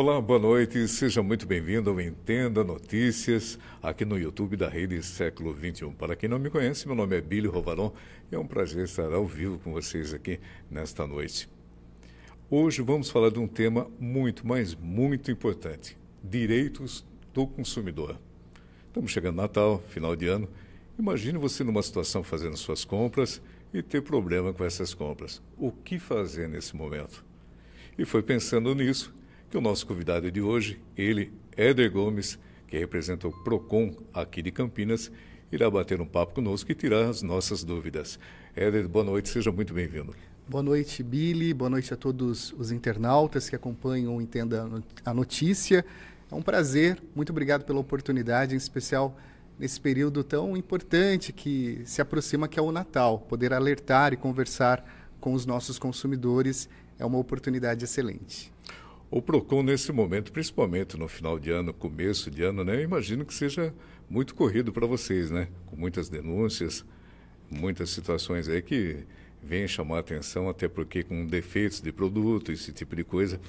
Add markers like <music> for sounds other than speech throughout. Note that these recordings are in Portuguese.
Olá, boa noite, seja muito bem-vindo ao Entenda Notícias, aqui no YouTube da Rede Século XXI. Para quem não me conhece, meu nome é Bílio Rovaron e é um prazer estar ao vivo com vocês aqui nesta noite. Hoje vamos falar de um tema muito, mas muito importante: direitos do consumidor. Estamos chegando Natal, final de ano. Imagine você numa situação fazendo suas compras e ter problema com essas compras. O que fazer nesse momento? E foi pensando nisso que o nosso convidado de hoje, ele, Éder Gomes, que representa o PROCON aqui de Campinas, irá bater um papo conosco e tirar as nossas dúvidas. Éder, boa noite, seja muito bem-vindo. Boa noite, Billy. Boa noite a todos os internautas que acompanham e entendam a Notícia. É um prazer, muito obrigado pela oportunidade, em especial nesse período tão importante que se aproxima, que é o Natal. Poder alertar e conversar com os nossos consumidores é uma oportunidade excelente. O PROCON, nesse momento, principalmente no final de ano, começo de ano, né? Eu imagino que seja muito corrido para vocês, né? Com muitas denúncias, muitas situações aí que vêm chamar atenção, até porque com defeitos de produto, esse tipo de coisa.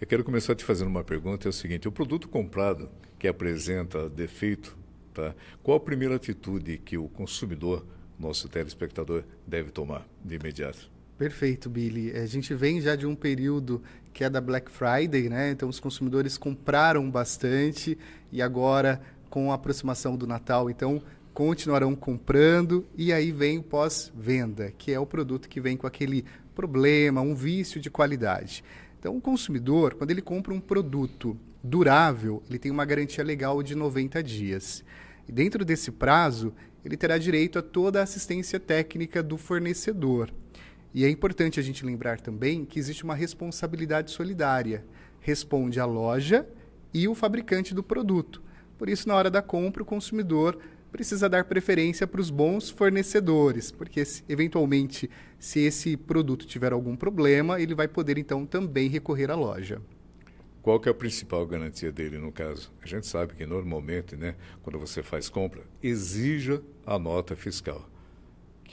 Eu quero começar te fazendo uma pergunta, é o seguinte, o produto comprado que apresenta defeito, tá? Qual a primeira atitude que o consumidor, nosso telespectador, deve tomar de imediato? Perfeito, Billy. A gente vem já de um período que é da Black Friday, né? Então os consumidores compraram bastante e agora com a aproximação do Natal, então continuarão comprando e aí vem o pós-venda, que é o produto que vem com aquele problema, um vício de qualidade. Então o consumidor, quando ele compra um produto durável, ele tem uma garantia legal de 90 dias. E dentro desse prazo, ele terá direito a toda a assistência técnica do fornecedor. E é importante a gente lembrar também que existe uma responsabilidade solidária. Responde a loja e o fabricante do produto. Por isso, na hora da compra, o consumidor precisa dar preferência para os bons fornecedores, porque se, eventualmente, se esse produto tiver algum problema, ele vai poder então também recorrer à loja. Qual que é a principal garantia dele no caso? A gente sabe que normalmente, né, quando você faz compra, exija a nota fiscal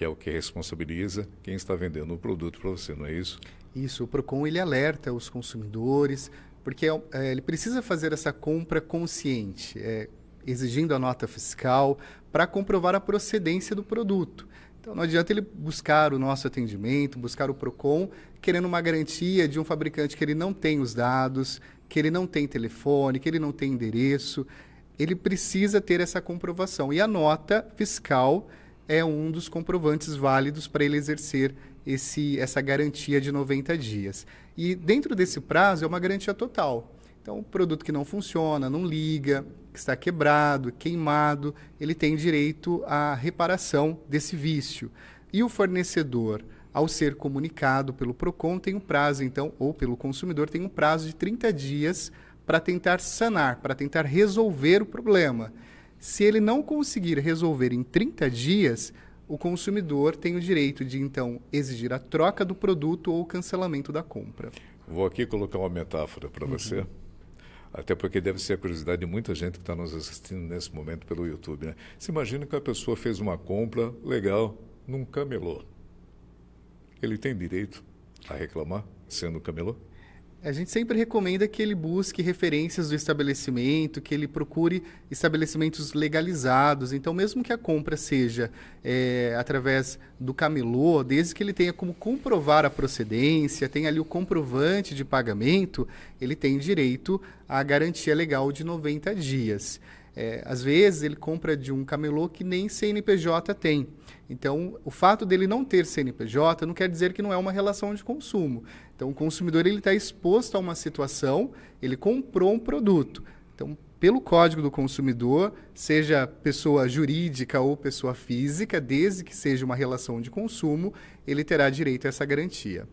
que é o que responsabiliza quem está vendendo o produto para você, não é isso? Isso, o Procon ele alerta os consumidores, porque é, é ele precisa fazer essa compra consciente, é, exigindo a nota fiscal para comprovar a procedência do produto. Então não adianta ele buscar o nosso atendimento, buscar o Procon, querendo uma garantia de um fabricante que ele não tem os dados, que ele não tem telefone, que ele não tem endereço. Ele precisa ter essa comprovação. E a nota fiscal é um dos comprovantes válidos para ele exercer esse, essa garantia de 90 dias. E dentro desse prazo é uma garantia total. Então, o produto que não funciona, não liga, que está quebrado, queimado, ele tem direito à reparação desse vício. E o fornecedor, ao ser comunicado pelo PROCON, tem um prazo, então, ou pelo consumidor, tem um prazo de 30 dias para tentar sanar, para tentar resolver o problema. Se ele não conseguir resolver em 30 dias, o consumidor tem o direito de, então, exigir a troca do produto ou o cancelamento da compra. Vou aqui colocar uma metáfora para uhum. você, até porque deve ser a curiosidade de muita gente que está nos assistindo nesse momento pelo YouTube. Né? Se imagina que a pessoa fez uma compra legal num camelô. Ele tem direito a reclamar sendo camelô? A gente sempre recomenda que ele busque referências do estabelecimento, que ele procure estabelecimentos legalizados. Então, mesmo que a compra seja é, através do camelô, desde que ele tenha como comprovar a procedência, tenha ali o comprovante de pagamento, ele tem direito à garantia legal de 90 dias. É, às vezes ele compra de um camelô que nem CNPJ tem. Então, o fato dele não ter CNPJ não quer dizer que não é uma relação de consumo. Então, o consumidor ele está exposto a uma situação, ele comprou um produto. Então, pelo Código do Consumidor, seja pessoa jurídica ou pessoa física, desde que seja uma relação de consumo, ele terá direito a essa garantia.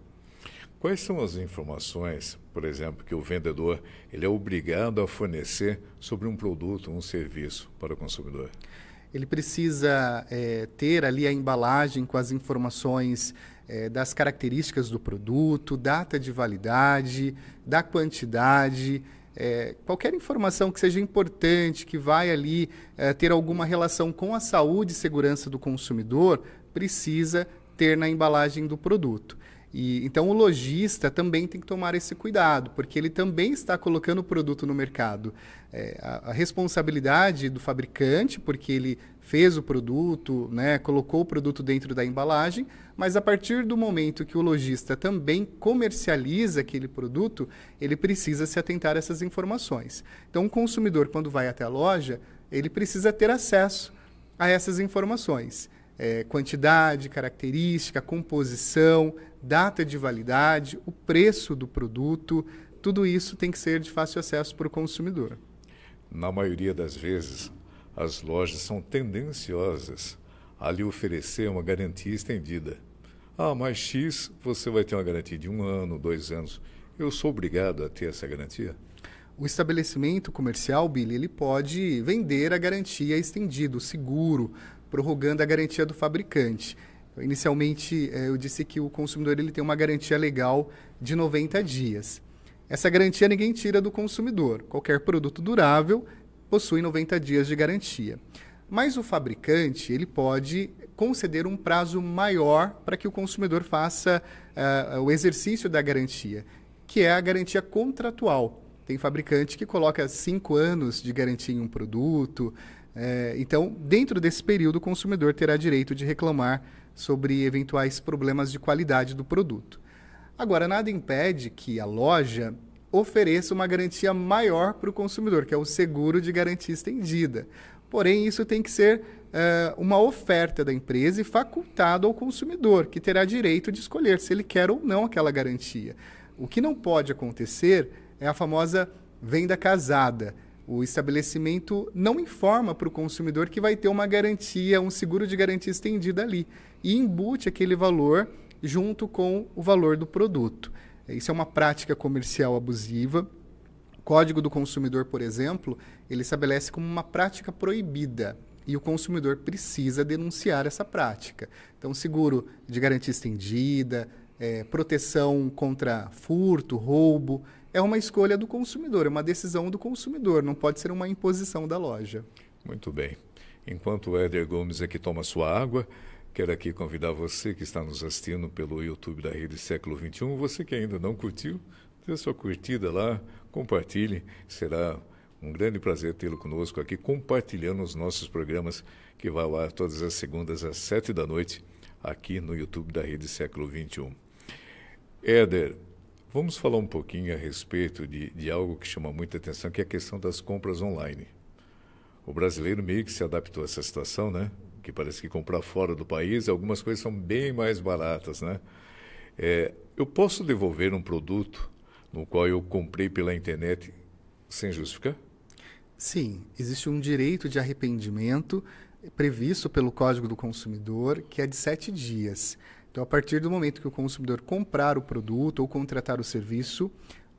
Quais são as informações, por exemplo, que o vendedor ele é obrigado a fornecer sobre um produto, um serviço para o consumidor? Ele precisa é, ter ali a embalagem com as informações é, das características do produto, data de validade, da quantidade, é, qualquer informação que seja importante, que vai ali é, ter alguma relação com a saúde e segurança do consumidor, precisa ter na embalagem do produto. E, então o lojista também tem que tomar esse cuidado, porque ele também está colocando o produto no mercado. É, a, a, responsabilidade do fabricante, porque ele fez o produto, né, colocou o produto dentro da embalagem, mas a partir do momento que o lojista também comercializa aquele produto, ele precisa se atentar a essas informações. Então, o consumidor, quando vai até a loja, ele precisa ter acesso a essas informações. É, quantidade, característica, composição, data de validade, o preço do produto, tudo isso tem que ser de fácil acesso para o consumidor. Na maioria das vezes, as lojas são tendenciosas a lhe oferecer é uma garantia estendida. Ah, mas X você vai ter uma garantia de um ano, dois anos. Eu sou obrigado a ter essa garantia? O estabelecimento comercial, Billy, ele pode vender a garantia estendida, o seguro, prorrogando a garantia do fabricante. Inicialmente, eh, eu disse que o consumidor ele tem uma garantia legal de 90 dias. Essa garantia ninguém tira do consumidor. Qualquer produto durável possui 90 dias de garantia. Mas o fabricante ele pode conceder um prazo maior para que o consumidor faça uh, o exercício da garantia, que é a garantia contratual. Tem fabricante que coloca cinco anos de garantia em um produto. Eh, então, dentro desse período, o consumidor terá direito de reclamar sobre eventuais problemas de qualidade do produto. Agora, nada impede que a loja ofereça uma garantia maior para o consumidor, que é o seguro de garantia estendida. Porém, isso tem que ser uh, uma oferta da empresa e facultado ao consumidor, que terá direito de escolher se ele quer ou não aquela garantia. O que não pode acontecer é a famosa venda casada. O estabelecimento não informa para o consumidor que vai ter uma garantia, um seguro de garantia estendida ali, e embute aquele valor junto com o valor do produto. Isso é uma prática comercial abusiva. O Código do Consumidor, por exemplo, ele estabelece como uma prática proibida e o consumidor precisa denunciar essa prática. Então, seguro de garantia estendida, é, proteção contra furto, roubo, é uma escolha do consumidor, é uma decisão do consumidor, não pode ser uma imposição da loja. Muito bem. Enquanto o Éder Gomes aqui toma sua água, Quero aqui convidar você que está nos assistindo pelo YouTube da Rede Século XXI, você que ainda não curtiu, dê sua curtida lá, compartilhe, será um grande prazer tê-lo conosco aqui, compartilhando os nossos programas, que vai ao ar todas as segundas às sete da noite, aqui no YouTube da Rede Século XXI. Éder, vamos falar um pouquinho a respeito de, de algo que chama muita atenção, que é a questão das compras online. O brasileiro meio que se adaptou a essa situação, né? que parece que comprar fora do país, algumas coisas são bem mais baratas, né? É, eu posso devolver um produto no qual eu comprei pela internet sem justificar? Sim, existe um direito de arrependimento previsto pelo Código do Consumidor, que é de sete dias. Então, a partir do momento que o consumidor comprar o produto ou contratar o serviço,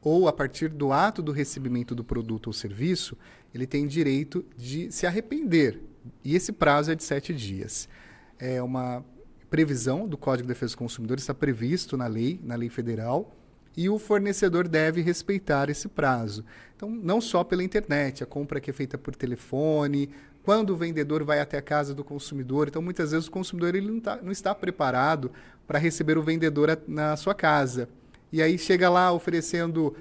ou a partir do ato do recebimento do produto ou serviço, ele tem direito de se arrepender e esse prazo é de sete dias. É uma previsão do Código de Defesa do Consumidor, está previsto na lei, na lei federal, e o fornecedor deve respeitar esse prazo. Então, não só pela internet, a compra que é feita por telefone, quando o vendedor vai até a casa do consumidor. Então, muitas vezes o consumidor ele não, tá, não está preparado para receber o vendedor a, na sua casa. E aí chega lá oferecendo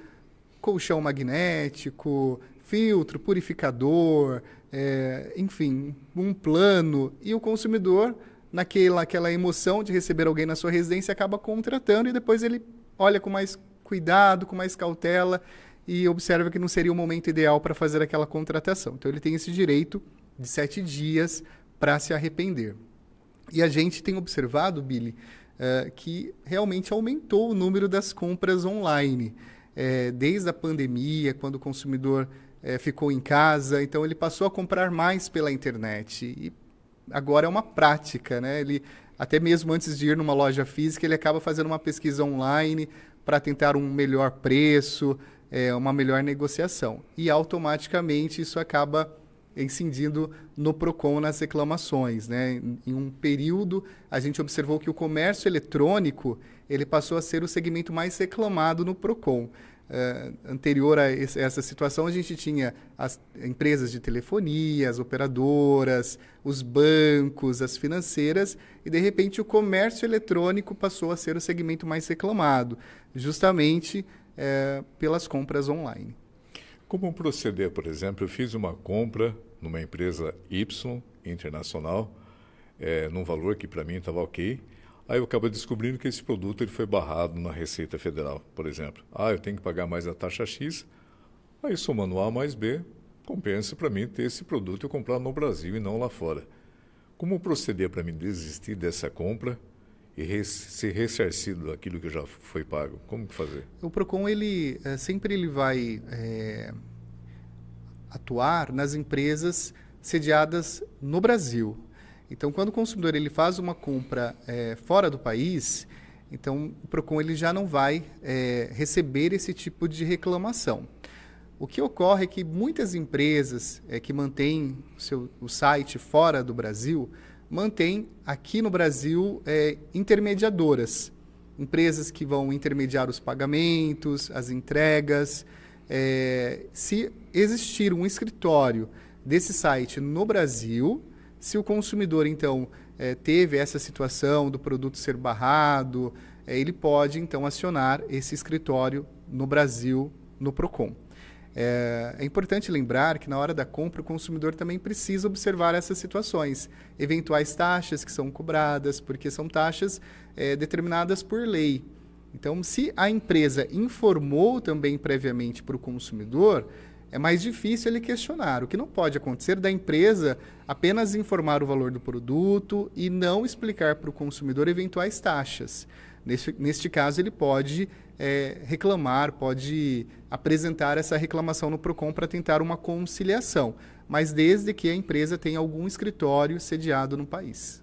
colchão magnético, filtro, purificador, é, enfim, um plano. E o consumidor, naquela aquela emoção de receber alguém na sua residência, acaba contratando e depois ele olha com mais cuidado, com mais cautela e observa que não seria o momento ideal para fazer aquela contratação. Então ele tem esse direito de sete dias para se arrepender. E a gente tem observado, Billy, uh, que realmente aumentou o número das compras online. É, desde a pandemia, quando o consumidor é, ficou em casa, então ele passou a comprar mais pela internet. E agora é uma prática, né? Ele, até mesmo antes de ir numa loja física, ele acaba fazendo uma pesquisa online para tentar um melhor preço, é, uma melhor negociação. E automaticamente isso acaba incidindo no PROCON nas reclamações. Né? Em um período, a gente observou que o comércio eletrônico ele passou a ser o segmento mais reclamado no PROCON. Uh, anterior a esse, essa situação, a gente tinha as empresas de telefonia, as operadoras, os bancos, as financeiras, e de repente o comércio eletrônico passou a ser o segmento mais reclamado, justamente uh, pelas compras online. Como proceder, por exemplo, eu fiz uma compra numa empresa Y internacional, é, num valor que para mim estava ok, Aí eu acabo descobrindo que esse produto ele foi barrado na Receita Federal, por exemplo. Ah, eu tenho que pagar mais a taxa X, aí somando A mais B, compensa para mim ter esse produto e comprar no Brasil e não lá fora. Como proceder para mim desistir dessa compra e res, ser ressarcido daquilo que já foi pago? Como fazer? O Procon ele eh, sempre ele vai é, atuar nas empresas sediadas no Brasil, então, quando o consumidor ele faz uma compra é, fora do país, então o Procon ele já não vai é, receber esse tipo de reclamação. O que ocorre é que muitas empresas é, que mantêm seu, o site fora do Brasil mantêm aqui no Brasil é, intermediadoras, empresas que vão intermediar os pagamentos, as entregas. É, se existir um escritório desse site no Brasil, se o consumidor, então, é, teve essa situação do produto ser barrado, é, ele pode, então, acionar esse escritório no Brasil, no PROCON. É, é, importante lembrar que na hora da compra o consumidor também precisa observar essas situações, eventuais taxas que são cobradas, porque são taxas é, determinadas por lei. Então, se a empresa informou também previamente para o consumidor, é mais difícil ele questionar. O que não pode acontecer da empresa apenas informar o valor do produto e não explicar para o consumidor eventuais taxas. Neste, neste caso, ele pode é, reclamar, pode apresentar essa reclamação no PROCON para tentar uma conciliação, mas desde que a empresa tenha algum escritório sediado no país.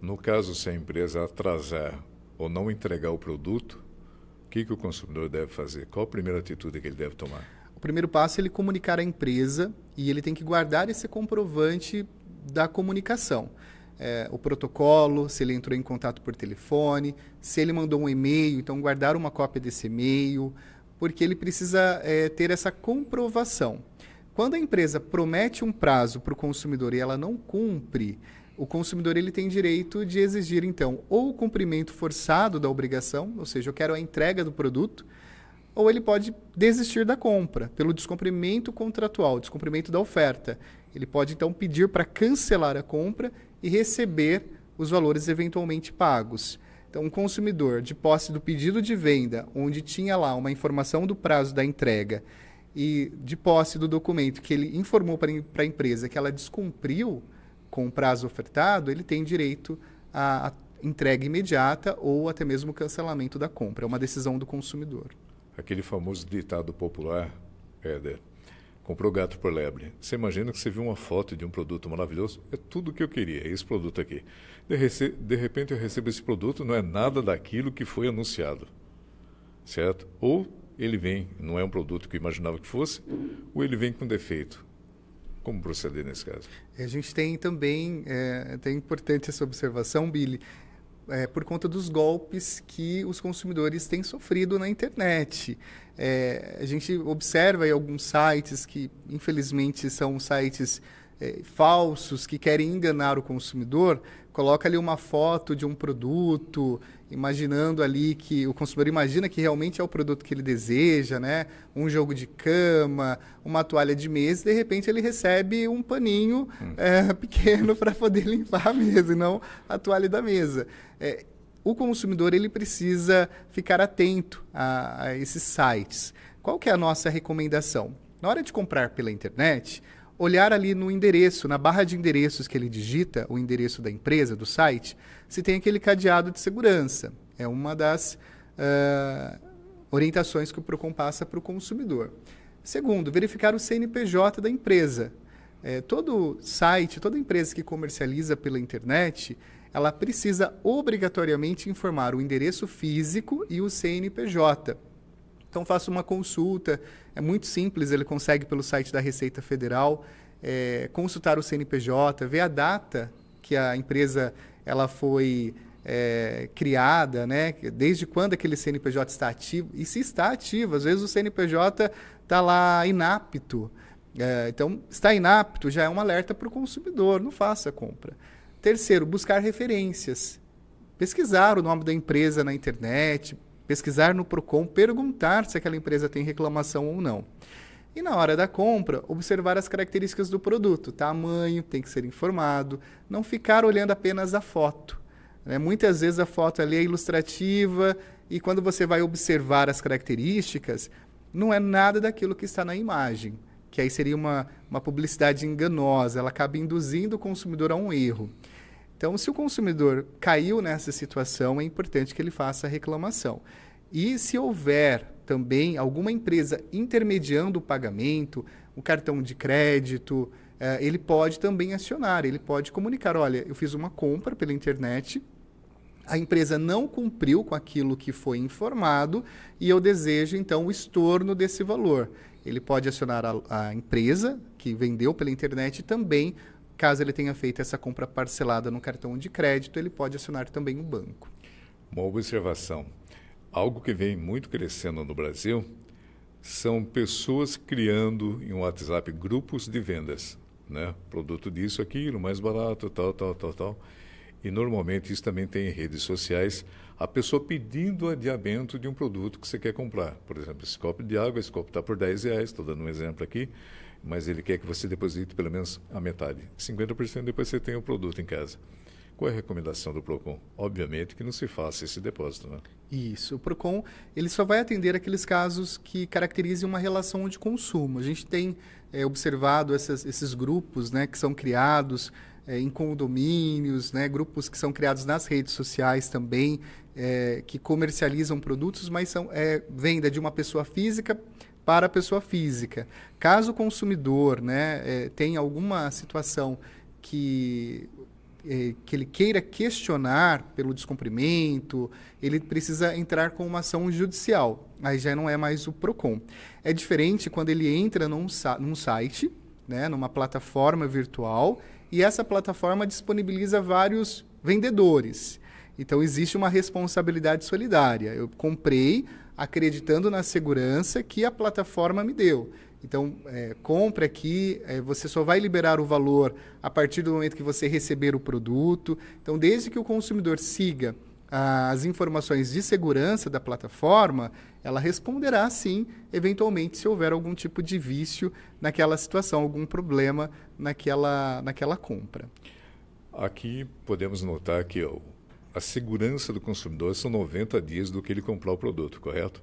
No caso, se a empresa atrasar ou não entregar o produto, o que, que o consumidor deve fazer? Qual a primeira atitude que ele deve tomar? primeiro passo é ele comunicar à empresa e ele tem que guardar esse comprovante da comunicação. É, o protocolo, se ele entrou em contato por telefone, se ele mandou um e-mail, então guardar uma cópia desse e-mail, porque ele precisa é, ter essa comprovação. Quando a empresa promete um prazo para o consumidor e ela não cumpre, o consumidor ele tem direito de exigir então ou o cumprimento forçado da obrigação, ou seja, eu quero a entrega do produto, ou ele pode desistir da compra pelo descumprimento contratual, descumprimento da oferta. Ele pode então pedir para cancelar a compra e receber os valores eventualmente pagos. Então, um consumidor de posse do pedido de venda, onde tinha lá uma informação do prazo da entrega e de posse do documento que ele informou para a empresa que ela descumpriu com o prazo ofertado, ele tem direito à entrega imediata ou até mesmo cancelamento da compra. É uma decisão do consumidor aquele famoso ditado popular, Éder, comprou gato por lebre. Você imagina que você viu uma foto de um produto maravilhoso? É tudo o que eu queria, é esse produto aqui. De, rece... de repente eu recebo esse produto, não é nada daquilo que foi anunciado, certo? Ou ele vem, não é um produto que eu imaginava que fosse, ou ele vem com defeito. Como proceder nesse caso? A gente tem também, é, é importante essa observação, Billy, é, por conta dos golpes que os consumidores têm sofrido na internet. É, a gente observa alguns sites que, infelizmente, são sites é, falsos, que querem enganar o consumidor, coloca ali uma foto de um produto imaginando ali que o consumidor imagina que realmente é o produto que ele deseja, né? Um jogo de cama, uma toalha de mesa, de repente ele recebe um paninho hum. é, <laughs> pequeno para poder limpar a mesa, e não a toalha da mesa. É, o consumidor ele precisa ficar atento a, a esses sites. Qual que é a nossa recomendação? Na hora de comprar pela internet, olhar ali no endereço, na barra de endereços que ele digita, o endereço da empresa, do site, se tem aquele cadeado de segurança. É uma das uh, orientações que o PROCON passa para o consumidor. Segundo, verificar o CNPJ da empresa. É, todo site, toda empresa que comercializa pela internet, ela precisa obrigatoriamente informar o endereço físico e o CNPJ. Então faça uma consulta. É muito simples, ele consegue pelo site da Receita Federal é, consultar o CNPJ, ver a data que a empresa ela foi é, criada, né? Desde quando aquele CNPJ está ativo e se está ativo, às vezes o CNPJ está lá inapto. É, então, está inapto já é um alerta para o consumidor, não faça a compra. Terceiro, buscar referências. Pesquisar o nome da empresa na internet, pesquisar no Procon, perguntar se aquela empresa tem reclamação ou não. E na hora da compra, observar as características do produto, tamanho, tem que ser informado, não ficar olhando apenas a foto. Né? Muitas vezes a foto ali é ilustrativa e quando você vai observar as características, não é nada daquilo que está na imagem, que aí seria uma, uma publicidade enganosa, ela acaba induzindo o consumidor a um erro. Então, se o consumidor caiu nessa situação, é importante que ele faça a reclamação. E se houver também alguma empresa intermediando o pagamento, o cartão de crédito, eh, ele pode também acionar, ele pode comunicar: olha, eu fiz uma compra pela internet, a empresa não cumpriu com aquilo que foi informado e eu desejo então o estorno desse valor. Ele pode acionar a, a empresa que vendeu pela internet também Caso ele tenha feito essa compra parcelada no cartão de crédito, ele pode acionar também o banco. Uma observação: algo que vem muito crescendo no Brasil são pessoas criando em WhatsApp grupos de vendas, né? Produto disso, aquilo, mais barato, tal, tal, tal, tal. E normalmente isso também tem em redes sociais a pessoa pedindo adiamento de um produto que você quer comprar. Por exemplo, esse copo de água, esse copo está por 10 reais, estou dando um exemplo aqui mas ele quer que você deposite pelo menos a metade. 50% depois você tem o produto em casa. Qual é a recomendação do Procon? Obviamente que não se faça esse depósito, né? Isso. O Procon ele só vai atender aqueles casos que caracterizem uma relação de consumo. A gente tem é, observado essas, esses grupos, né, que são criados é, em condomínios, né, grupos que são criados nas redes sociais também, é, que comercializam produtos, mas são é, venda de uma pessoa física para a pessoa física. Caso o consumidor né, é, tenha alguma situação que, é, que ele queira questionar pelo descumprimento, ele precisa entrar com uma ação judicial. Aí já não é mais o PROCON. É diferente quando ele entra num, num site, né, numa plataforma virtual, e essa plataforma disponibiliza vários vendedores. Então existe uma responsabilidade solidária. Eu comprei acreditando na segurança que a plataforma me deu. Então, é, compre aqui, é, você só vai liberar o valor a partir do momento que você receber o produto. Então, desde que o consumidor siga as informações de segurança da plataforma, ela responderá sim, eventualmente, se houver algum tipo de vício naquela situação, algum problema naquela, naquela compra. Aqui podemos notar que o a segurança do consumidor são 90 dias do que ele comprar o produto, correto?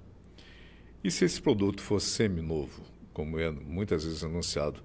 E se esse produto for semi-novo, como é muitas vezes anunciado,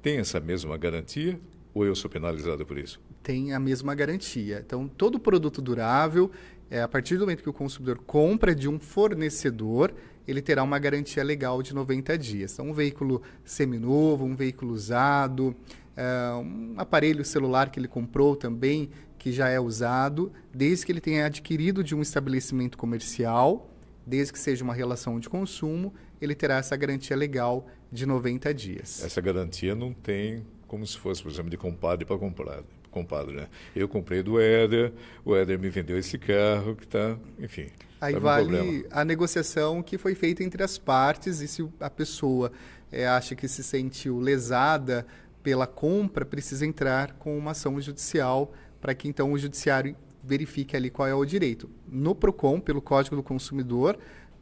tem essa mesma garantia ou eu sou penalizado por isso? Tem a mesma garantia. Então, todo produto durável, é, a partir do momento que o consumidor compra de um fornecedor, ele terá uma garantia legal de 90 dias. Então, um veículo seminovo, um veículo usado, é, um aparelho celular que ele comprou também, que já é usado desde que ele tenha adquirido de um estabelecimento comercial, desde que seja uma relação de consumo, ele terá essa garantia legal de 90 dias. Essa garantia não tem como se fosse, por exemplo, de compadre para compadre. Compadre, né? Eu comprei do Éder, o Éder me vendeu esse carro que está, enfim. Tá Aí tá vale a negociação que foi feita entre as partes e se a pessoa é, acha que se sentiu lesada pela compra, precisa entrar com uma ação judicial para que então o judiciário verifique ali qual é o direito. No Procon, pelo Código do Consumidor,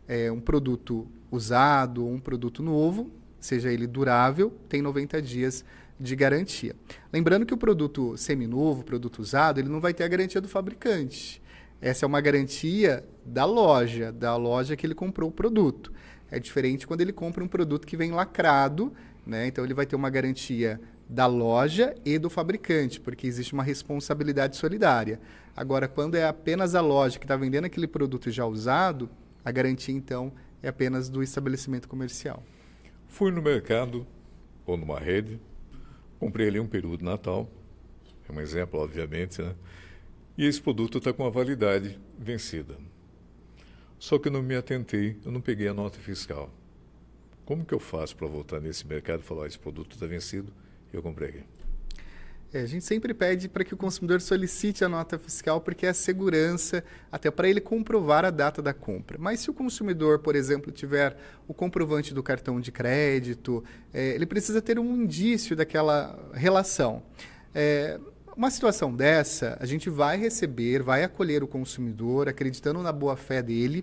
é um produto usado, um produto novo, seja ele durável, tem 90 dias de garantia. Lembrando que o produto seminovo, produto usado, ele não vai ter a garantia do fabricante. Essa é uma garantia da loja, da loja que ele comprou o produto. É diferente quando ele compra um produto que vem lacrado, né? Então ele vai ter uma garantia da loja e do fabricante, porque existe uma responsabilidade solidária. Agora, quando é apenas a loja que está vendendo aquele produto já usado, a garantia então é apenas do estabelecimento comercial. Fui no mercado ou numa rede, comprei ali um peru de Natal, é um exemplo, obviamente, né? e esse produto está com a validade vencida. Só que eu não me atentei, eu não peguei a nota fiscal. Como que eu faço para voltar nesse mercado e falar, ah, esse produto está vencido, eu comprei aqui. É, a gente sempre pede para que o consumidor solicite a nota fiscal porque é segurança, até para ele comprovar a data da compra. Mas se o consumidor, por exemplo, tiver o comprovante do cartão de crédito, é, ele precisa ter um indício daquela relação. É, uma situação dessa, a gente vai receber, vai acolher o consumidor, acreditando na boa fé dele,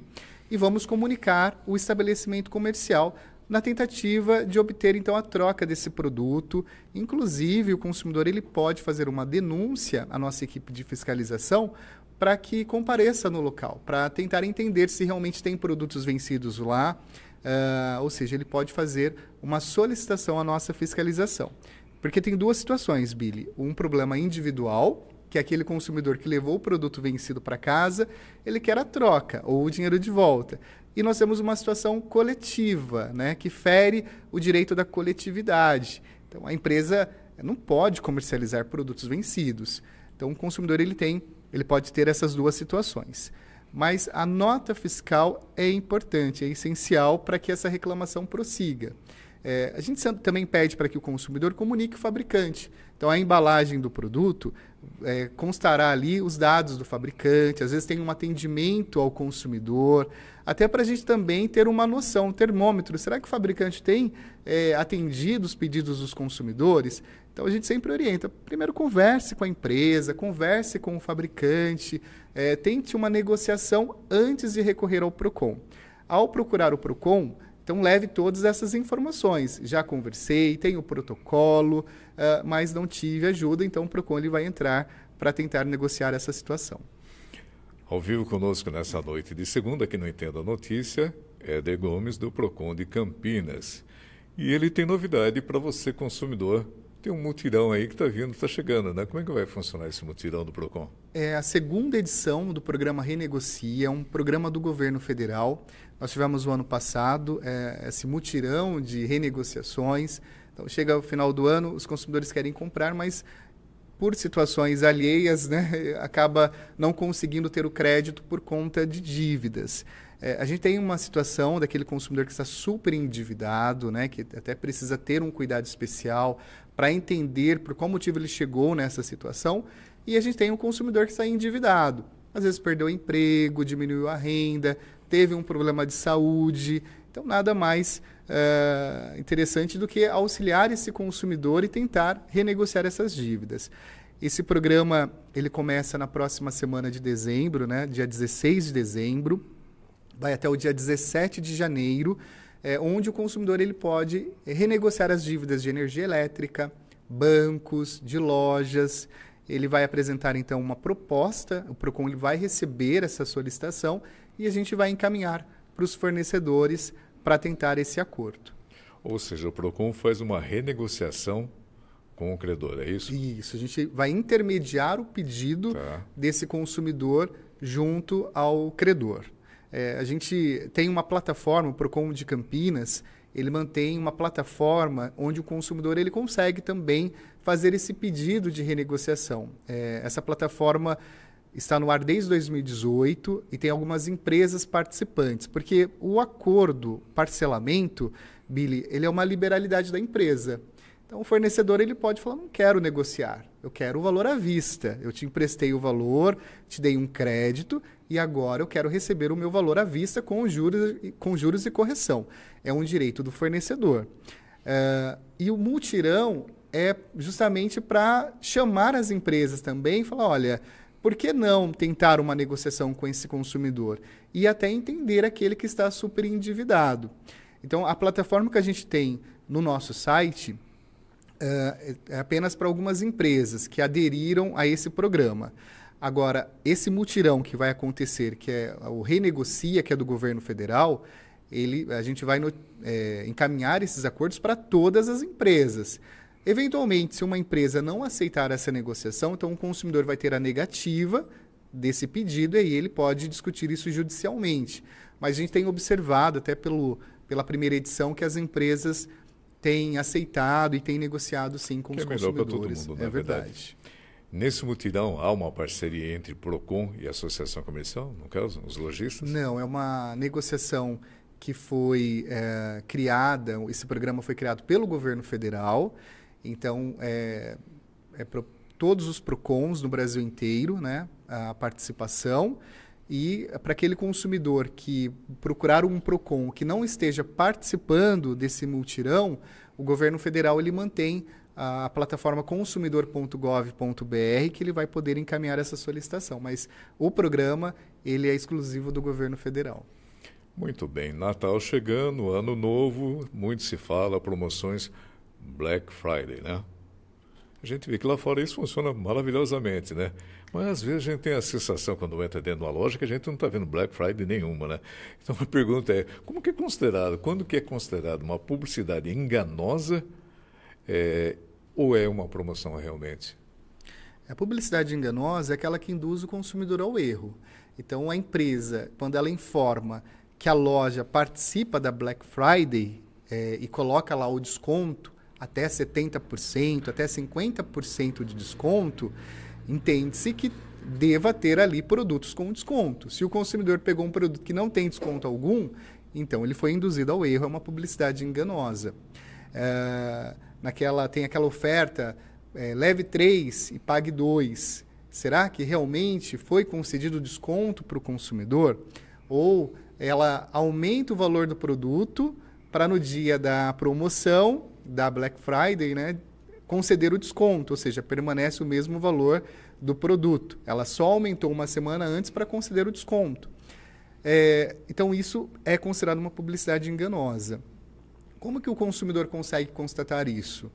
e vamos comunicar o estabelecimento comercial na tentativa de obter então a troca desse produto. Inclusive, o consumidor ele pode fazer uma denúncia à nossa equipe de fiscalização para que compareça no local, para tentar entender se realmente tem produtos vencidos lá. Uh, ou seja, ele pode fazer uma solicitação à nossa fiscalização. Porque tem duas situações, Billy. Um problema individual, que é aquele consumidor que levou o produto vencido para casa, ele quer a troca ou o dinheiro de volta e nós temos uma situação coletiva, né, que fere o direito da coletividade. Então, a empresa não pode comercializar produtos vencidos. Então, o consumidor ele tem, ele pode ter essas duas situações. Mas a nota fiscal é importante, é essencial para que essa reclamação prossiga. É, a gente também pede para que o consumidor comunique o fabricante. Então, a embalagem do produto é, constará ali os dados do fabricante, às vezes tem um atendimento ao consumidor, até para a gente também ter uma noção, um termômetro. Será que o fabricante tem é, atendido os pedidos dos consumidores? Então a gente sempre orienta. Primeiro converse com a empresa, converse com o fabricante, é, tente uma negociação antes de recorrer ao Procon. Ao procurar o Procon, então leve todas essas informações. Já conversei, tem o protocolo, uh, mas não tive ajuda, então o Procon ele vai entrar para tentar negociar essa situação. Ao vivo conosco nessa noite de segunda, que não entenda a notícia, Éder Gomes, do PROCON de Campinas. E ele tem novidade para você, consumidor. Tem um mutirão aí que está vindo, está chegando, né? Como é que vai funcionar esse mutirão do PROCON? É a segunda edição do programa Renegocia, um programa do governo federal. Nós tivemos o ano passado é, esse mutirão de renegociações. Então, chega o final do ano, os consumidores querem comprar, mas por situações alheias, né, <laughs> acaba não conseguindo ter o crédito por conta de dívidas. É, a gente tem uma situação daquele consumidor que está super endividado, né, que até precisa ter um cuidado especial para entender por qual motivo ele chegou nessa situação, e a gente tem um consumidor que está endividado. Às vezes perdeu o emprego, diminuiu a renda, teve um problema de saúde, então, nada mais uh, interessante do que auxiliar esse consumidor e tentar renegociar essas dívidas. Esse programa ele começa na próxima semana de dezembro, né? dia 16 de dezembro, vai até o dia 17 de janeiro, é, onde o consumidor ele pode renegociar as dívidas de energia elétrica, bancos, de lojas. Ele vai apresentar então uma proposta, o Procon ele vai receber essa solicitação e a gente vai encaminhar para os fornecedores para tentar esse acordo. Ou seja, o PROCON faz uma renegociação com o credor, é isso? Isso, a gente vai intermediar o pedido tá. desse consumidor junto ao credor. É, a gente tem uma plataforma, o PROCON de Campinas, ele mantém uma plataforma onde o consumidor ele consegue também fazer esse pedido de renegociação. É, essa plataforma está no ar desde 2018 e tem algumas empresas participantes, porque o acordo parcelamento, Billy, ele é uma liberalidade da empresa. Então o fornecedor ele pode falar, não quero negociar, eu quero o valor à vista. Eu te emprestei o valor, te dei um crédito e agora eu quero receber o meu valor à vista com juros, com juros e correção. É um direito do fornecedor. Uh, e o multirão é justamente para chamar as empresas também e falar, olha, por que não tentar uma negociação com esse consumidor? E até entender aquele que está super endividado. Então, a plataforma que a gente tem no nosso site uh, é apenas para algumas empresas que aderiram a esse programa. Agora, esse mutirão que vai acontecer, que é o Renegocia, que é do governo federal, ele, a gente vai no, é, encaminhar esses acordos para todas as empresas. Eventualmente, se uma empresa não aceitar essa negociação, então o consumidor vai ter a negativa desse pedido e aí ele pode discutir isso judicialmente. Mas a gente tem observado, até pelo, pela primeira edição, que as empresas têm aceitado e têm negociado sim com que os é consumidores. Mundo, é, é verdade. verdade. Nesse mutirão há uma parceria entre Procon e Associação Comercial, no caso, os lojistas? Não, é uma negociação que foi é, criada, esse programa foi criado pelo governo federal então, é, é todos os PROCONs no Brasil inteiro, né, a participação. E para aquele consumidor que procurar um PROCON que não esteja participando desse multirão, o governo federal ele mantém a plataforma consumidor.gov.br que ele vai poder encaminhar essa solicitação, mas o programa ele é exclusivo do governo federal. Muito bem, Natal chegando, ano novo, muito se fala, promoções Black Friday, né? A gente vê que lá fora isso funciona maravilhosamente, né? Mas às vezes a gente tem a sensação, quando entra dentro de uma loja, que a gente não está vendo Black Friday nenhuma, né? Então a pergunta é, como que é considerado, quando que é considerado uma publicidade enganosa é, ou é uma promoção realmente? A publicidade enganosa é aquela que induz o consumidor ao erro. Então a empresa, quando ela informa que a loja participa da Black Friday é, e coloca lá o desconto, até 70%, até 50% de desconto, entende-se que deva ter ali produtos com desconto. Se o consumidor pegou um produto que não tem desconto algum, então ele foi induzido ao erro, é uma publicidade enganosa. É, naquela Tem aquela oferta, é, leve 3 e pague 2. Será que realmente foi concedido desconto para o consumidor? Ou ela aumenta o valor do produto para no dia da promoção da Black Friday, né, conceder o desconto, ou seja, permanece o mesmo valor do produto. Ela só aumentou uma semana antes para conceder o desconto. É, então isso é considerado uma publicidade enganosa. Como que o consumidor consegue constatar isso?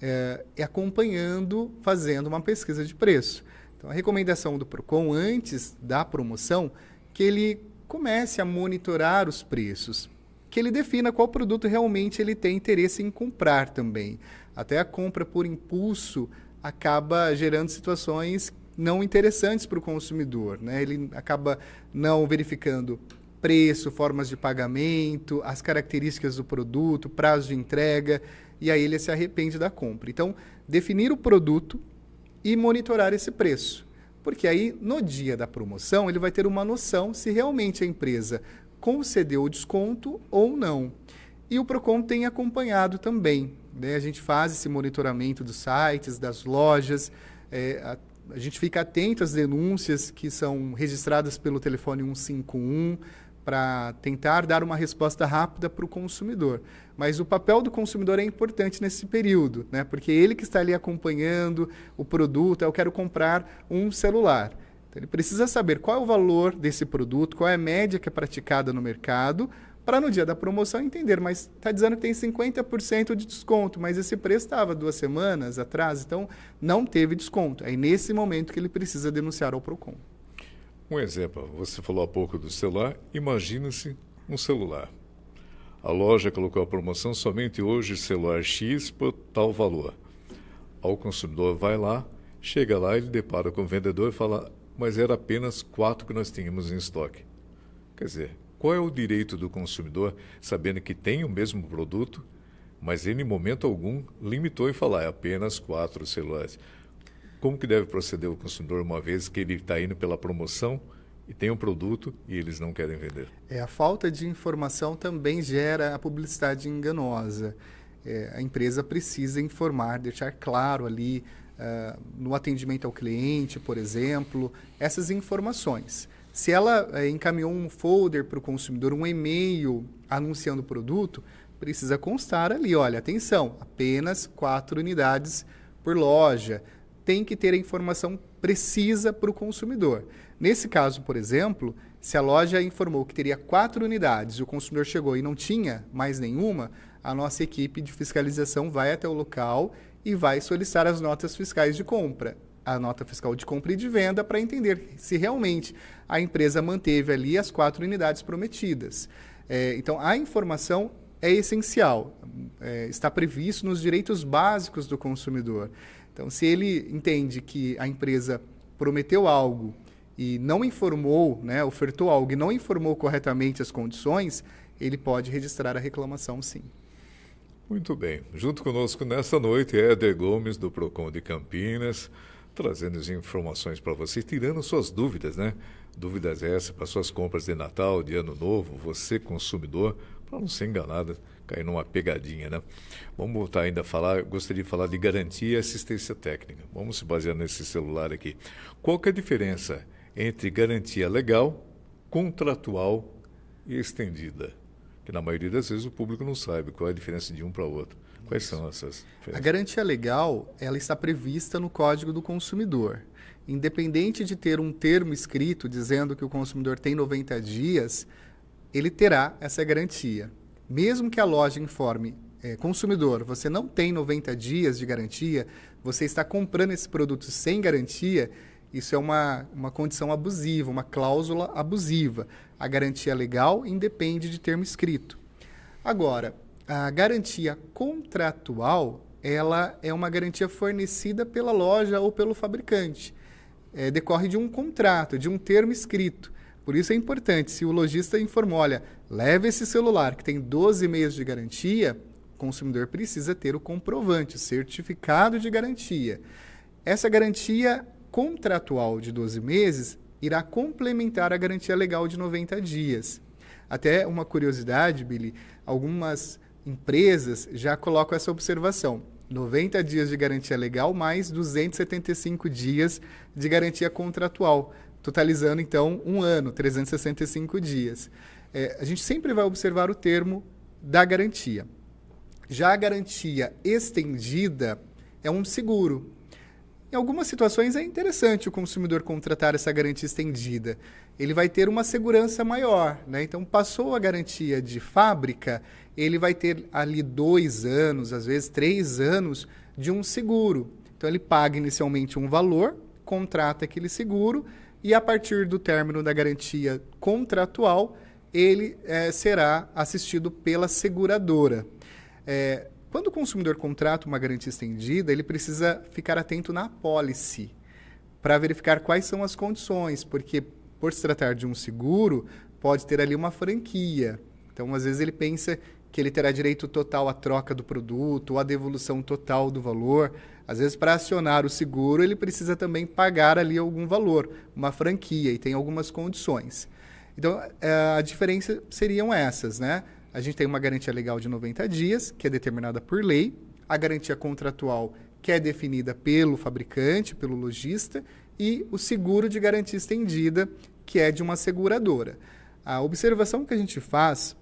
É, é acompanhando, fazendo uma pesquisa de preço. Então a recomendação do Procon antes da promoção que ele comece a monitorar os preços que ele defina qual produto realmente ele tem interesse em comprar também. Até a compra por impulso acaba gerando situações não interessantes para o consumidor, né? Ele acaba não verificando preço, formas de pagamento, as características do produto, prazo de entrega, e aí ele se arrepende da compra. Então, definir o produto e monitorar esse preço. Porque aí, no dia da promoção, ele vai ter uma noção se realmente a empresa concedeu o desconto ou não. E o PROCON tem acompanhado também. Né? A gente faz esse monitoramento dos sites, das lojas, é, a, a gente fica atento às denúncias que são registradas pelo telefone 151 para tentar dar uma resposta rápida para o consumidor. Mas o papel do consumidor é importante nesse período, né? porque é ele que está ali acompanhando o produto, ah, eu quero comprar um celular. Então, ele precisa saber qual é o valor desse produto, qual é a média que é praticada no mercado, para no dia da promoção entender, mas está dizendo que tem 50% de desconto, mas esse preço estava duas semanas atrás, então não teve desconto. É nesse momento que ele precisa denunciar ao PROCON. Um exemplo, você falou há pouco do celular, imagina-se um celular. A loja colocou a promoção somente hoje celular X por tal valor. Ao consumidor vai lá, chega lá, ele depara com o vendedor e fala: mas era apenas quatro que nós tínhamos em estoque. Quer dizer, qual é o direito do consumidor, sabendo que tem o mesmo produto, mas ele, em momento algum, limitou e falar ah, é apenas quatro celulares? Como que deve proceder o consumidor uma vez que ele está indo pela promoção e tem um produto e eles não querem vender? É, a falta de informação também gera a publicidade enganosa. É, a empresa precisa informar, deixar claro ali no atendimento ao cliente, por exemplo, essas informações. Se ela eh, encaminhou um folder para o consumidor, um e-mail anunciando o produto, precisa constar ali, olha, atenção, apenas quatro unidades por loja. Tem que ter a informação precisa para o consumidor. Nesse caso, por exemplo, se a loja informou que teria quatro unidades e o consumidor chegou e não tinha mais nenhuma, a nossa equipe de fiscalização vai até o local e vai solicitar as notas fiscais de compra, a nota fiscal de compra e de venda, para entender se realmente a empresa manteve ali as quatro unidades prometidas. É, então, a informação é essencial, é, está previsto nos direitos básicos do consumidor. Então, se ele entende que a empresa prometeu algo e não informou, né, ofertou algo e não informou corretamente as condições, ele pode registrar a reclamação sim. Muito bem. Junto conosco nesta noite, Eder Gomes, do PROCON de Campinas, trazendo as informações para você, tirando suas dúvidas, né? Dúvidas essas para suas compras de Natal, de Ano Novo, você consumidor, para não ser enganado, cair numa pegadinha, né? Vamos voltar ainda a falar, gostaria de falar de garantia e assistência técnica. Vamos se basear nesse celular aqui. Qual que é a diferença entre garantia legal, contratual e estendida? que na maioria das vezes o público não sabe qual é a diferença de um para o outro. Quais Isso. são essas diferenças? A garantia legal, ela está prevista no Código do Consumidor. Independente de ter um termo escrito dizendo que o consumidor tem 90 dias, ele terá essa garantia. Mesmo que a loja informe é, consumidor, você não tem 90 dias de garantia, você está comprando esse produto sem garantia, isso é uma, uma condição abusiva, uma cláusula abusiva. A garantia legal independe de termo escrito. Agora, a garantia contratual, ela é uma garantia fornecida pela loja ou pelo fabricante. É, decorre de um contrato, de um termo escrito. Por isso é importante, se o lojista informou, olha, leve esse celular que tem 12 meses de garantia, o consumidor precisa ter o comprovante, o certificado de garantia. Essa garantia contratual de 12 meses irá complementar a garantia legal de 90 dias. Até uma curiosidade, Billy, algumas empresas já colocam essa observação. 90 dias de garantia legal mais 275 dias de garantia contratual, totalizando então um ano, 365 dias. É, a gente sempre vai observar o termo da garantia. Já a garantia estendida é um seguro, em algumas situações é interessante o consumidor contratar essa garantia estendida. Ele vai ter uma segurança maior, né? Então passou a garantia de fábrica, ele vai ter ali dois anos, às vezes três anos de um seguro. Então ele paga inicialmente um valor, contrata aquele seguro e a partir do término da garantia contratual ele é, será assistido pela seguradora. É, quando o consumidor contrata uma garantia estendida, ele precisa ficar atento na policy para verificar quais são as condições, porque por se tratar de um seguro, pode ter ali uma franquia. Então, às vezes ele pensa que ele terá direito total à troca do produto ou à devolução total do valor. Às vezes, para acionar o seguro, ele precisa também pagar ali algum valor, uma franquia, e tem algumas condições. Então, eh, a diferença seriam essas, né? A gente tem uma garantia legal de 90 dias, que é determinada por lei. A garantia contratual, que é definida pelo fabricante, pelo lojista. E o seguro de garantia estendida, que é de uma seguradora. A observação que a gente faz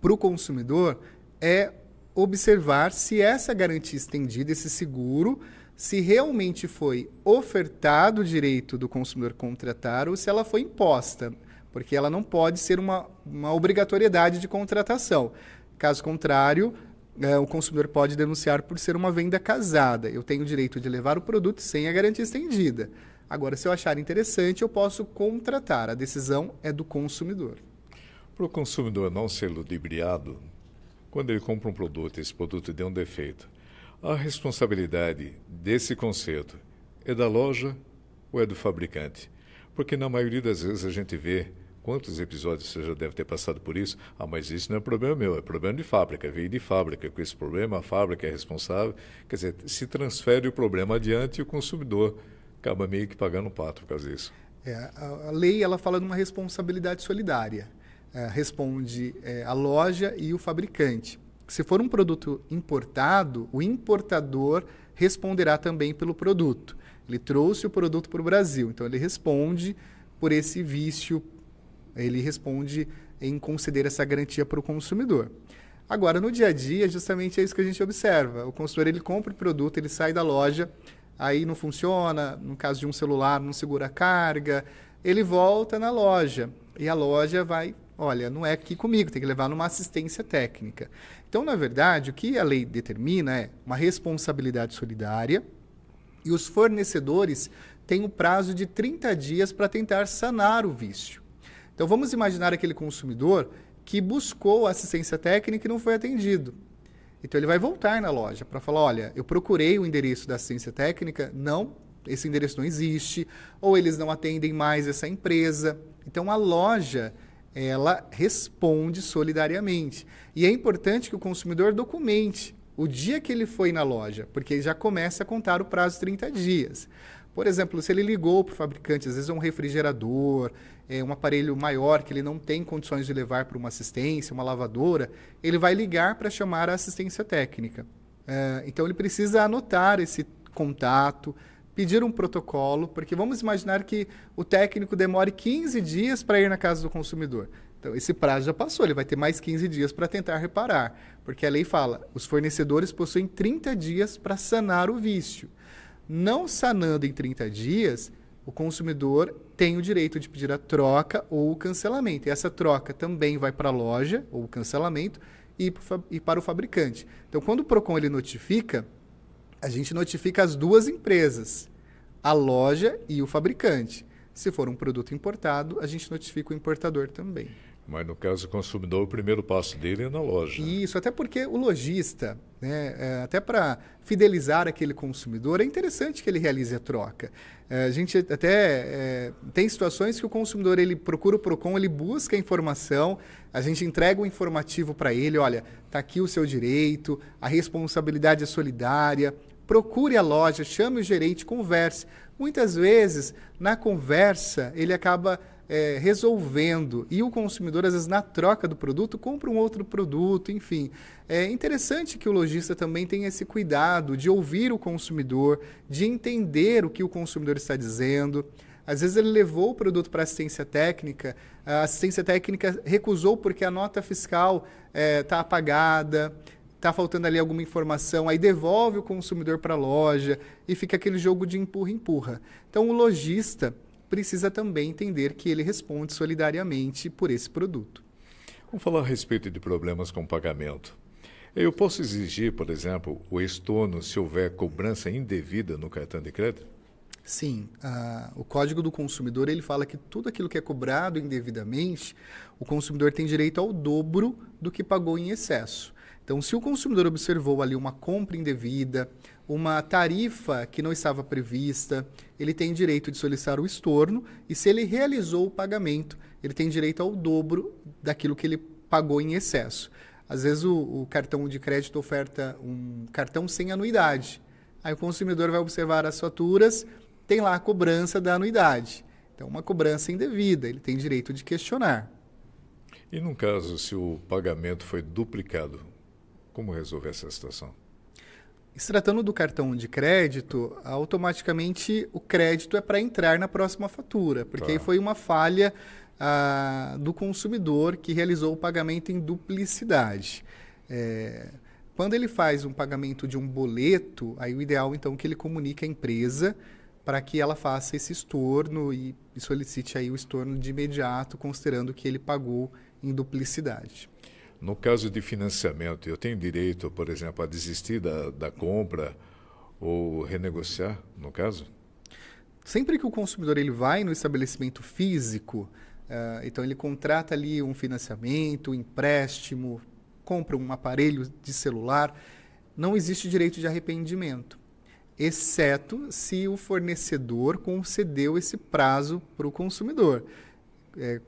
para o consumidor é observar se essa garantia estendida, esse seguro, se realmente foi ofertado o direito do consumidor contratar ou se ela foi imposta porque ela não pode ser uma, uma obrigatoriedade de contratação. Caso contrário, é, o consumidor pode denunciar por ser uma venda casada. Eu tenho o direito de levar o produto sem a garantia estendida. Agora, se eu achar interessante, eu posso contratar. A decisão é do consumidor. Para o consumidor não ser ludibriado, quando ele compra um produto e esse produto deu um defeito, a responsabilidade desse conserto é da loja ou é do fabricante? Porque na maioria das vezes a gente vê Quantos episódios você já deve ter passado por isso? Ah, mas isso não é problema meu, é problema de fábrica, é veio de fábrica. Com esse problema, a fábrica é responsável. Quer dizer, se transfere o problema adiante e o consumidor acaba meio que pagando um pato por causa disso. É, a lei ela fala de uma responsabilidade solidária. É, responde é, a loja e o fabricante. Se for um produto importado, o importador responderá também pelo produto. Ele trouxe o produto para o Brasil, então ele responde por esse vício ele responde em conceder essa garantia para o consumidor. Agora, no dia a dia, justamente é isso que a gente observa. O consumidor ele compra o produto, ele sai da loja, aí não funciona, no caso de um celular, não segura a carga, ele volta na loja e a loja vai, olha, não é aqui comigo, tem que levar numa assistência técnica. Então, na verdade, o que a lei determina é uma responsabilidade solidária e os fornecedores têm o um prazo de 30 dias para tentar sanar o vício. Então vamos imaginar aquele consumidor que buscou assistência técnica e não foi atendido. Então ele vai voltar na loja para falar, olha, eu procurei o endereço da assistência técnica, não, esse endereço não existe, ou eles não atendem mais essa empresa. Então a loja ela responde solidariamente. E é importante que o consumidor documente o dia que ele foi na loja, porque ele já começa a contar o prazo de 30 dias. Por exemplo, se ele ligou para o fabricante, às vezes é um refrigerador, é, um aparelho maior que ele não tem condições de levar para uma assistência, uma lavadora, ele vai ligar para chamar a assistência técnica. É, então ele precisa anotar esse contato, pedir um protocolo, porque vamos imaginar que o técnico demore 15 dias para ir na casa do consumidor. Então, esse prazo já passou, ele vai ter mais 15 dias para tentar reparar, porque a lei fala: os fornecedores possuem 30 dias para sanar o vício. Não sanando em 30 dias, o consumidor tem o direito de pedir a troca ou o cancelamento. E essa troca também vai para a loja, ou o cancelamento, e, para o fabricante. Então, quando o PROCON ele notifica, a gente notifica as duas empresas, a loja e o fabricante. Se for um produto importado, a gente notifica o importador também. Mas no caso do consumidor, o primeiro passo dele é na loja. Isso, até porque o lojista, né, é, até para fidelizar aquele consumidor, é interessante que ele realize a troca. É, a gente até é, tem situações que o consumidor ele procura o Procon, ele busca a informação, a gente entrega o um informativo para ele, olha, está aqui o seu direito, a responsabilidade é solidária, procure a loja, chame o gerente, converse. Muitas vezes, na conversa, ele acaba é, resolvendo. E o consumidor, às vezes, na troca do produto, compra um outro produto, enfim. É interessante que o lojista também tenha esse cuidado de ouvir o consumidor, de entender o que o consumidor está dizendo. Às vezes ele levou o produto para assistência técnica, a assistência técnica recusou porque a nota fiscal está é, tá apagada, está faltando ali alguma informação, aí devolve o consumidor para a loja e fica aquele jogo de empurra-empurra. Então o lojista precisa também entender que ele responde solidariamente por esse produto. Vamos falar a respeito de problemas com pagamento. Eu posso exigir, por exemplo, o estorno se houver cobrança indevida no cartão de crédito? Sim, uh, o Código do Consumidor ele fala que tudo aquilo que é cobrado indevidamente, o consumidor tem direito ao dobro do que pagou em excesso. Então, se o consumidor observou ali uma compra indevida, uma tarifa que não estava prevista, ele tem direito de solicitar o estorno e se ele realizou o pagamento, ele tem direito ao dobro daquilo que ele pagou em excesso. Às vezes o, o cartão de crédito oferta um cartão sem anuidade. Aí o consumidor vai observar as faturas, tem lá a cobrança da anuidade. Então, uma cobrança indevida, ele tem direito de questionar. E num caso, se o pagamento foi duplicado, como resolver essa situação? Se tratando do cartão de crédito, automaticamente o crédito é para entrar na próxima fatura, porque tá. aí foi uma falha ah, do consumidor que realizou o pagamento em duplicidade. É, quando ele faz um pagamento de um boleto, aí o ideal então é que ele comunique à empresa para que ela faça esse estorno e solicite aí o estorno de imediato, considerando que ele pagou em duplicidade. No caso de financiamento, eu tenho direito, por exemplo, a desistir da, da compra ou renegociar, no caso? Sempre que o consumidor ele vai no estabelecimento físico, uh, então ele contrata ali um financiamento, um empréstimo, compra um aparelho de celular, não existe direito de arrependimento, exceto se o fornecedor concedeu esse prazo para o consumidor. É,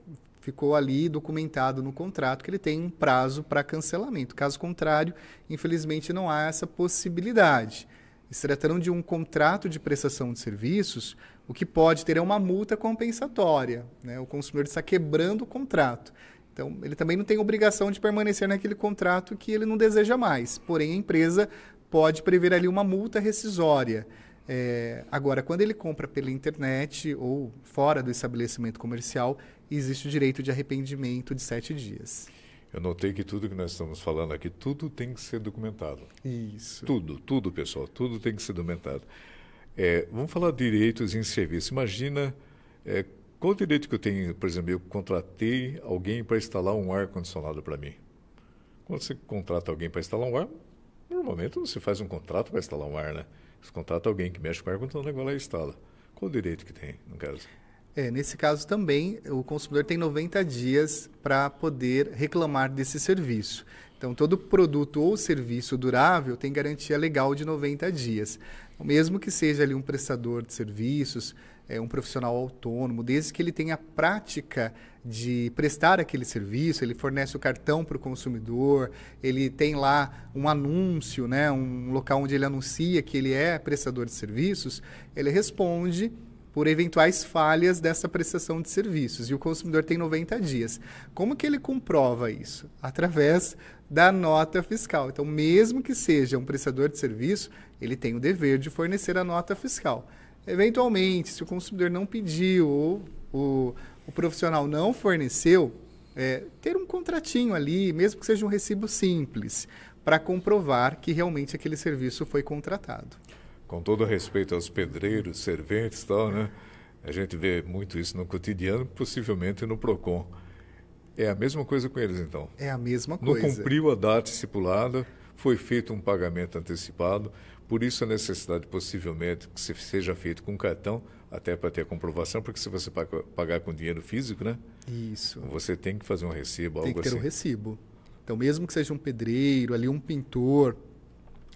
ficou ali documentado no contrato que ele tem um prazo para cancelamento. Caso contrário, infelizmente não há essa possibilidade. Se tratando de um contrato de prestação de serviços, o que pode ter é uma multa compensatória. Né? O consumidor está quebrando o contrato. Então, ele também não tem obrigação de permanecer naquele contrato que ele não deseja mais. Porém, a empresa pode prever ali uma multa rescisória. É, agora, quando ele compra pela internet ou fora do estabelecimento comercial, existe o direito de arrependimento de sete dias. Eu notei que tudo que nós estamos falando aqui, tudo tem que ser documentado. Isso. Tudo, tudo, pessoal, tudo tem que ser documentado. É, vamos falar de direitos em serviço. Imagina é, qual o direito que eu tenho, por exemplo, eu contratei alguém para instalar um ar-condicionado para mim. Quando você contrata alguém para instalar um ar, normalmente você faz um contrato para instalar um ar, né? Você contrata alguém que mexe com o ar-condicionado, vai lá instala. Qual o direito que tem, no caso? É, nesse caso também, o consumidor tem 90 dias para poder reclamar desse serviço. Então, todo produto ou serviço durável tem garantia legal de 90 dias. Mesmo que seja ali um prestador de serviços, é, um profissional autônomo, desde que ele tenha a prática de prestar aquele serviço, ele fornece o cartão para o consumidor, ele tem lá um anúncio, né, um local onde ele anuncia que ele é prestador de serviços, ele responde por eventuais falhas dessa prestação de serviços. E o consumidor tem 90 dias. Como que ele comprova isso? Através da nota fiscal. Então, mesmo que seja um prestador de serviço, ele tem o dever de fornecer a nota fiscal. Eventualmente, se o consumidor não pediu ou o, o profissional não forneceu, é, ter um contratinho ali, mesmo que seja um recibo simples, para comprovar que realmente aquele serviço foi contratado com todo respeito aos pedreiros, serventes e tal, né? A gente vê muito isso no cotidiano, possivelmente no PROCON. É a mesma coisa com eles, então? É a mesma coisa. Não cumpriu a data estipulada, foi feito um pagamento antecipado, por isso a necessidade, possivelmente, que seja feito com cartão, até para ter a comprovação, porque se você pagar com dinheiro físico, né? Isso. Você tem que fazer um recibo, tem algo assim. Tem que ter assim. um recibo. Então, mesmo que seja um pedreiro, ali um pintor,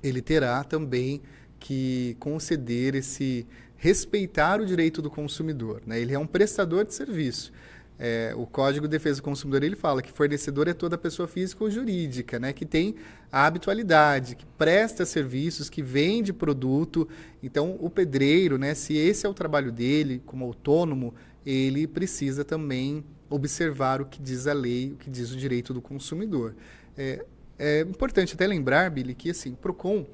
ele terá também que conceder esse respeitar o direito do consumidor. Né? Ele é um prestador de serviço. É, o Código de Defesa do Consumidor ele fala que fornecedor é toda pessoa física ou jurídica, né, que tem a habitualidade, que presta serviços, que vende produto. Então, o pedreiro, né, se esse é o trabalho dele como autônomo, ele precisa também observar o que diz a lei, o que diz o direito do consumidor. É, é importante até lembrar, Billy, que assim, Procon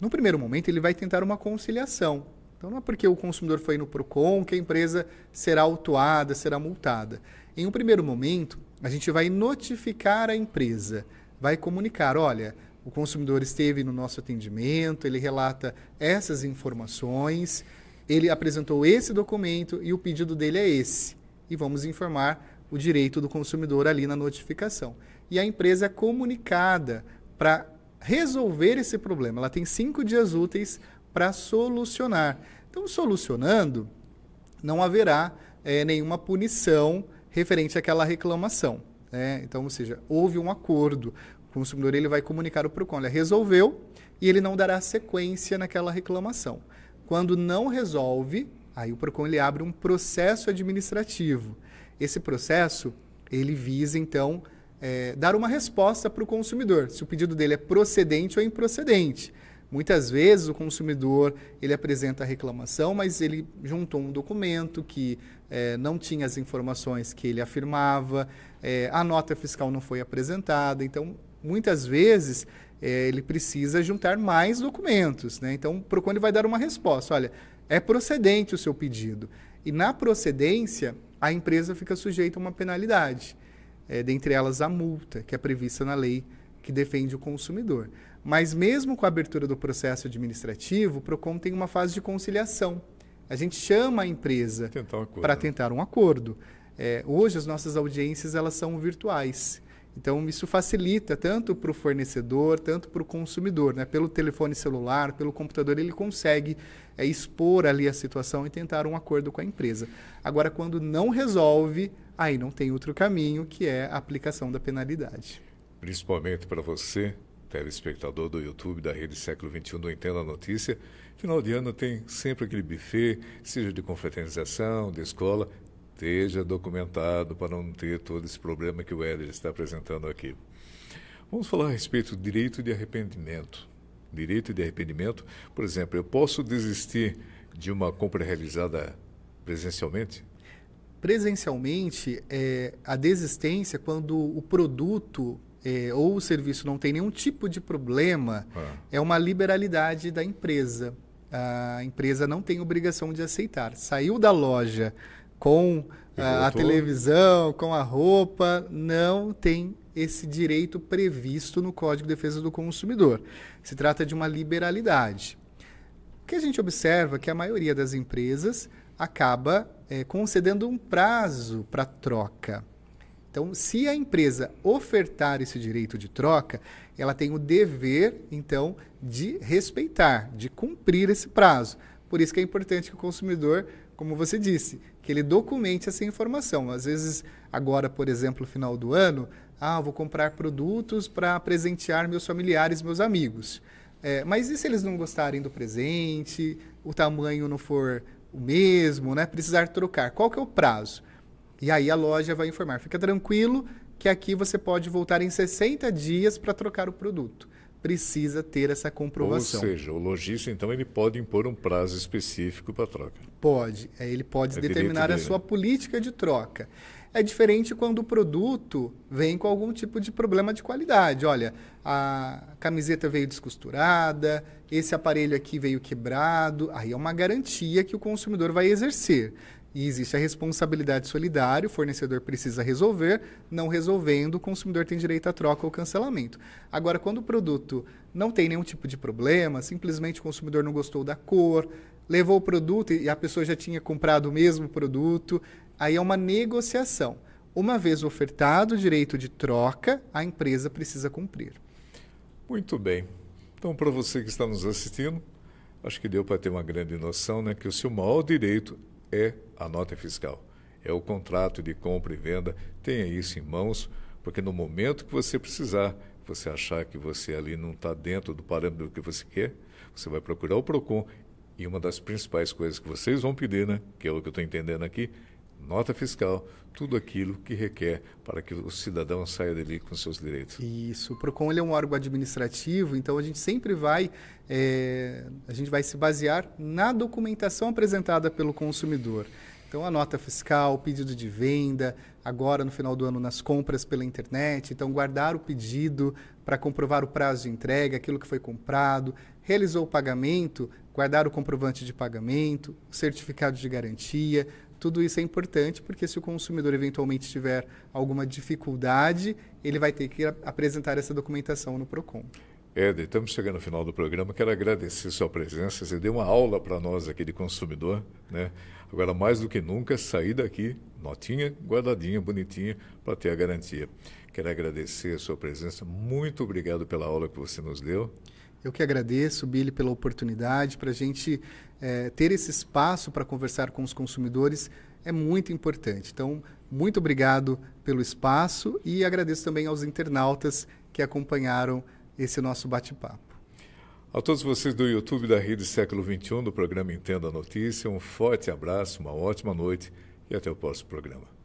no primeiro momento, ele vai tentar uma conciliação. Então, não é porque o consumidor foi no PROCON que a empresa será autuada, será multada. Em um primeiro momento, a gente vai notificar a empresa, vai comunicar: olha, o consumidor esteve no nosso atendimento, ele relata essas informações, ele apresentou esse documento e o pedido dele é esse. E vamos informar o direito do consumidor ali na notificação. E a empresa é comunicada para resolver esse problema. Ela tem cinco dias úteis para solucionar. Então, solucionando, não haverá é, nenhuma punição referente àquela reclamação. Né? Então, ou seja, houve um acordo. O consumidor ele vai comunicar o PROCON, ele resolveu e ele não dará sequência naquela reclamação. Quando não resolve, aí o PROCON ele abre um processo administrativo. Esse processo, ele visa, então, é, dar uma resposta para o consumidor, se o pedido dele é procedente ou improcedente. Muitas vezes o consumidor ele apresenta a reclamação, mas ele juntou um documento que é, não tinha as informações que ele afirmava, é, a nota fiscal não foi apresentada. Então, muitas vezes é, ele precisa juntar mais documentos. Né? Então, o ele vai dar uma resposta: olha, é procedente o seu pedido. E na procedência, a empresa fica sujeita a uma penalidade é, dentre elas a multa, que é prevista na lei que defende o consumidor. Mas mesmo com a abertura do processo administrativo, o PROCON tem uma fase de conciliação. A gente chama a empresa para tentar um acordo. É, hoje as nossas audiências elas são virtuais. Então isso facilita tanto para o fornecedor, tanto para o consumidor, né? Pelo telefone celular, pelo computador ele consegue é expor ali a situação e tentar um acordo com a empresa. Agora, quando não resolve, aí não tem outro caminho, que é a aplicação da penalidade. Principalmente para você, telespectador do YouTube da Rede Século XXI do Entenda a Notícia, final de ano tem sempre aquele buffet, seja de confraternização, de escola, esteja documentado para não ter todo esse problema que o Éder está apresentando aqui. Vamos falar a respeito do direito de arrependimento direito de arrependimento. Por exemplo, eu posso desistir de uma compra realizada presencialmente? Presencialmente, é, a desistência, quando o produto é, ou o serviço não tem nenhum tipo de problema, ah. é uma liberalidade da empresa. A empresa não tem obrigação de aceitar. Saiu da loja com a, televisão, com a roupa, não tem esse direito previsto no Código de Defesa do Consumidor. Se trata de uma liberalidade. O que a gente observa é que a maioria das empresas acaba é, concedendo um prazo para troca. Então, se a empresa ofertar esse direito de troca, ela tem o dever, então, de respeitar, de cumprir esse prazo. Por isso que é importante que o consumidor, como você disse, que ele documente essa informação. Às vezes, agora, por exemplo, final do ano, ah, vou comprar produtos para presentear meus familiares, meus amigos. É, mas e se eles não gostarem do presente, o tamanho não for o mesmo, né? Precisar trocar, qual que é o prazo? E aí a loja vai informar, fica tranquilo que aqui você pode voltar em 60 dias para trocar o produto precisa ter essa comprovação. Ou seja, o lojista, então, ele pode impor um prazo específico para troca. Pode. É, ele pode é determinar a sua política de troca. É diferente quando o produto vem com algum tipo de problema de qualidade. Olha, a camiseta veio descosturada, esse aparelho aqui veio quebrado. Aí é uma garantia que o consumidor vai exercer. E existe a responsabilidade solidária, o fornecedor precisa resolver, não resolvendo, o consumidor tem direito à troca ou cancelamento. Agora, quando o produto não tem nenhum tipo de problema, simplesmente o consumidor não gostou da cor, levou o produto e a pessoa já tinha comprado o mesmo produto, aí é uma negociação. Uma vez ofertado o direito de troca, a empresa precisa cumprir. Muito bem. Então, para você que está nos assistindo, acho que deu para ter uma grande noção né, que o seu maior direito é a nota fiscal. É o contrato de compra e venda. Tenha isso em mãos, porque no momento que você precisar, você achar que você ali não está dentro do parâmetro do que você quer, você vai procurar o PROCON. E uma das principais coisas que vocês vão pedir, né, que é o que eu estou entendendo aqui, nota fiscal, tudo aquilo que requer para que o cidadão saia dali com seus direitos. Isso. O PROCON é um órgão administrativo, então a gente sempre vai, é, a gente vai se basear na documentação apresentada pelo consumidor. Então, a nota fiscal, o pedido de venda, agora no final do ano nas compras pela internet. Então, guardar o pedido para comprovar o prazo de entrega, aquilo que foi comprado, realizou o pagamento, guardar o comprovante de pagamento, certificado de garantia, tudo isso é importante porque se o consumidor eventualmente tiver alguma dificuldade, ele vai ter que apresentar essa documentação no Procon. Éder, estamos chegando ao final do programa. Quero agradecer sua presença. Você deu uma aula para nós aqui de consumidor, né? Agora, mais do que nunca, sair daqui, notinha guardadinha, bonitinha, para ter a garantia. Quero agradecer a sua presença. Muito obrigado pela aula que você nos deu. Eu que agradeço, Billy, pela oportunidade para a gente é, ter esse espaço para conversar com os consumidores é muito importante. Então, muito obrigado pelo espaço e agradeço também aos internautas que acompanharam esse nosso bate-papo. A todos vocês do YouTube da Rede Século XXI, do programa Entenda a Notícia, um forte abraço, uma ótima noite e até o próximo programa.